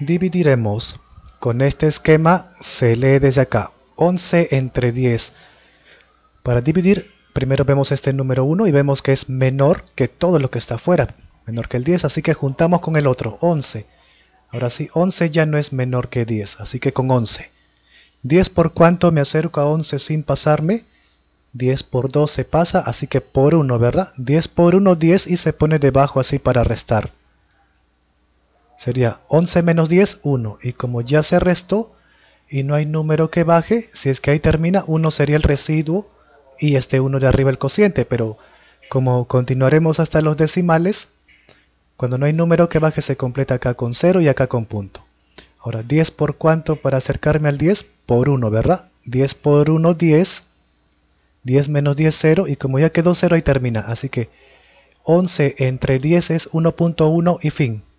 dividiremos. Con este esquema se lee desde acá, 11 entre 10. Para dividir, primero vemos este número 1 y vemos que es menor que todo lo que está afuera, menor que el 10, así que juntamos con el otro, 11. Ahora sí, 11 ya no es menor que 10, así que con 11. 10 por cuánto me acerco a 11 sin pasarme, 10 por 2 se pasa, así que por 1, ¿verdad? 10 por 1, 10 y se pone debajo así para restar. Sería 11 menos 10, 1. Y como ya se restó y no hay número que baje, si es que ahí termina, 1 sería el residuo y este 1 de arriba el cociente. Pero como continuaremos hasta los decimales, cuando no hay número que baje se completa acá con 0 y acá con punto. Ahora, 10 por cuánto para acercarme al 10? Por 1, ¿verdad? 10 por 1, 10. 10 menos 10, 0. Y como ya quedó 0, ahí termina. Así que 11 entre 10 es 1.1 y fin.